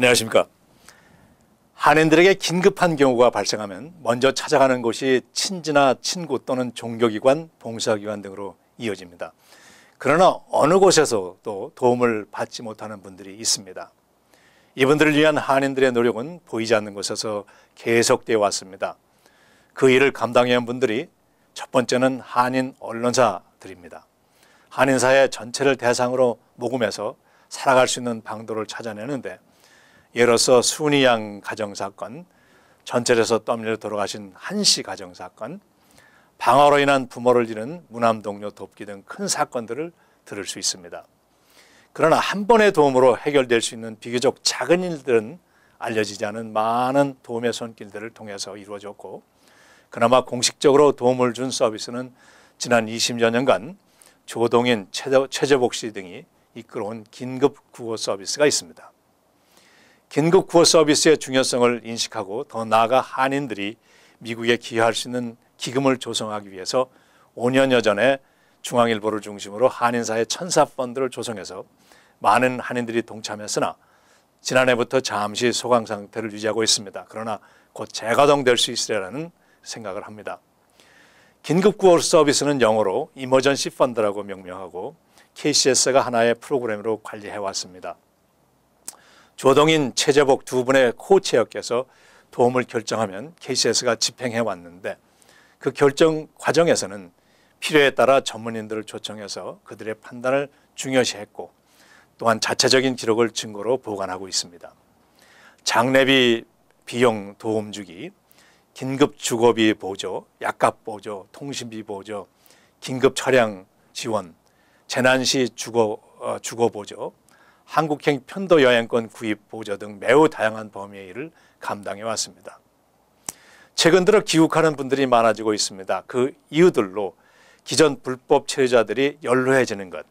안녕하십니까. 한인들에게 긴급한 경우가 발생하면 먼저 찾아가는 곳이 친지나 친구 또는 종교기관, 봉사기관 등으로 이어집니다. 그러나 어느 곳에서도 도움을 받지 못하는 분들이 있습니다. 이분들을 위한 한인들의 노력은 보이지 않는 곳에서 계속되어 왔습니다. 그 일을 감당해온 분들이 첫 번째는 한인 언론사들입니다. 한인사회 전체를 대상으로 모금해서 살아갈 수 있는 방도를 찾아내는데 예로서 순이 양 가정사건, 전철에서 떠밀려 돌아가신 한씨 가정사건, 방화로 인한 부모를 잃은 무남동료 돕기 등 큰 사건들을 들을 수 있습니다. 그러나 한 번의 도움으로 해결될 수 있는 비교적 작은 일들은 알려지지 않은 많은 도움의 손길들을 통해서 이루어졌고 그나마 공식적으로 도움을 준 서비스는 지난 20여 년간 조동인, 최재복 씨 등이 이끌어온 긴급 구호 서비스가 있습니다. 긴급 구호 서비스의 중요성을 인식하고 더 나아가 한인들이 미국에 기여할 수 있는 기금을 조성하기 위해서 5년여 전에 중앙일보를 중심으로 한인사의 천사 펀드를 조성해서 많은 한인들이 동참했으나 지난해부터 잠시 소강 상태를 유지하고 있습니다. 그러나 곧 재가동될 수 있으리라는 생각을 합니다. 긴급 구호 서비스는 영어로 이머전시 펀드라고 명명하고 KCS가 하나의 프로그램으로 관리해 왔습니다. 조동인 최재복 두 분의 코치역께서 도움을 결정하면 KCS가 집행해 왔는데 그 결정 과정에서는 필요에 따라 전문인들을 초청해서 그들의 판단을 중요시했고 또한 자체적인 기록을 증거로 보관하고 있습니다. 장례비 비용 도움 주기, 긴급 주거비 보조, 약값 보조, 통신비 보조, 긴급 차량 지원, 재난 시 주거 어, 주거 보조, 한국행 편도 여행권 구입 보조 등 매우 다양한 범위의 일을 감당해 왔습니다. 최근 들어 귀국하는 분들이 많아지고 있습니다. 그 이유들로 기존 불법 체류자들이 연로해지는 것,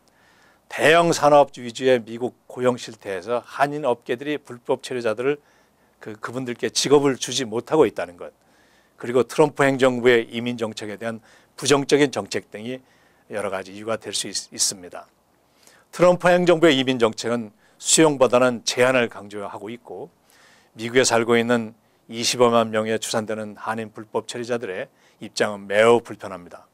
대형 산업 위주의 미국 고용 실태에서 한인 업계들이 불법 체류자들을 그, 그분들께 직업을 주지 못하고 있다는 것, 그리고 트럼프 행정부의 이민 정책에 대한 부정적인 정책 등이 여러 가지 이유가 될 수 있습니다. 트럼프 행정부의 이민 정책은 수용보다는 제한을 강조하고 있고 미국에 살고 있는 25만 명에 추산되는 한인 불법 처리자들의 입장은 매우 불편합니다.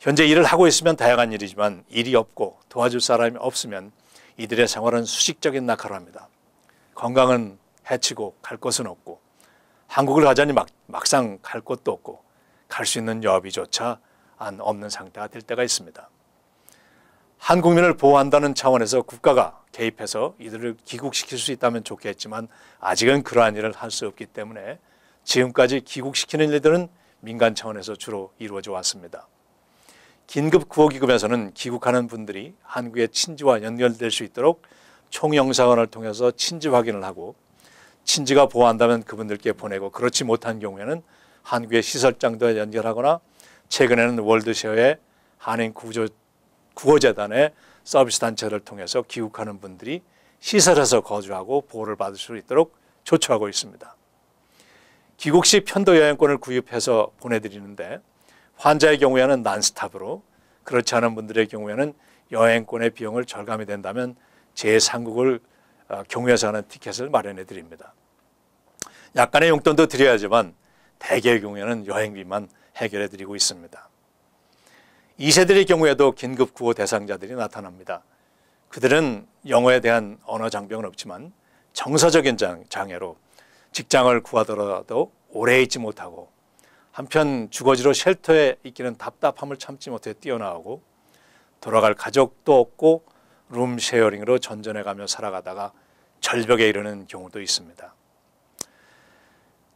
현재 일을 하고 있으면 다양한 일이지만 일이 없고 도와줄 사람이 없으면 이들의 생활은 수직적인 낙하로 니다 건강은 해치고 갈 곳은 없고 한국을 가자니 막, 막상 갈 곳도 없고 갈 수 있는 여비조차 안 없는 상태가 될 때가 있습니다. 한국민을 보호한다는 차원에서 국가가 개입해서 이들을 귀국시킬 수 있다면 좋겠지만 아직은 그러한 일을 할 수 없기 때문에 지금까지 귀국시키는 일들은 민간 차원에서 주로 이루어져 왔습니다. 긴급 구호기금에서는 귀국하는 분들이 한국의 친지와 연결될 수 있도록 총영사관을 통해서 친지 확인을 하고 친지가 보호한다면 그분들께 보내고 그렇지 못한 경우에는 한국의 시설장도 연결하거나 최근에는 월드쉐어에 한인 구조 구호재단의 서비스 단체를 통해서 귀국하는 분들이 시설에서 거주하고 보호를 받을 수 있도록 조처하고 있습니다. 귀국 시 편도 여행권을 구입해서 보내드리는데 환자의 경우에는 난스탑으로 그렇지 않은 분들의 경우에는 여행권의 비용을 절감이 된다면 제3국을 어, 경유해서 하는 티켓을 마련해 드립니다. 약간의 용돈도 드려야지만 대개의 경우에는 여행비만 해결해 드리고 있습니다. 2세들의 경우에도 긴급 구호 대상자들이 나타납니다. 그들은 영어에 대한 언어 장벽은 없지만 정서적인 장애로 직장을 구하더라도 오래 있지 못하고 한편 주거지로 쉘터에 있기는 답답함을 참지 못해 뛰어나오고 돌아갈 가족도 없고 룸쉐어링으로 전전해가며 살아가다가 절벽에 이르는 경우도 있습니다.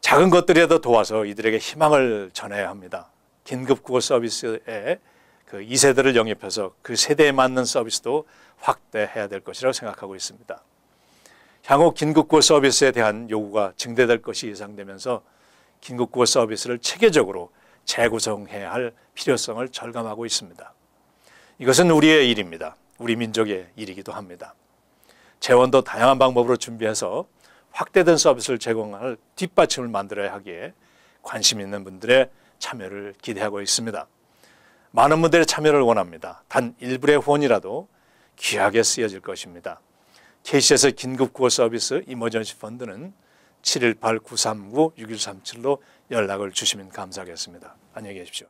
작은 것들이라도 도와서 이들에게 희망을 전해야 합니다. 긴급구호 서비스에 그 2세대를 영입해서 그 세대에 맞는 서비스도 확대해야 될 것이라고 생각하고 있습니다. 향후 긴급구호 서비스에 대한 요구가 증대될 것이 예상되면서 긴급구호 서비스를 체계적으로 재구성해야 할 필요성을 절감하고 있습니다. 이것은 우리의 일입니다. 우리 민족의 일이기도 합니다. 재원도 다양한 방법으로 준비해서 확대된 서비스를 제공할 뒷받침을 만들어야 하기에 관심 있는 분들의 참여를 기대하고 있습니다. 많은 분들의 참여를 원합니다. 단 1불의 후원이라도 귀하게 쓰여질 것입니다. KC에서 긴급구호 서비스 이머전시 펀드는 718-939-6137로 연락을 주시면 감사하겠습니다. 안녕히 계십시오.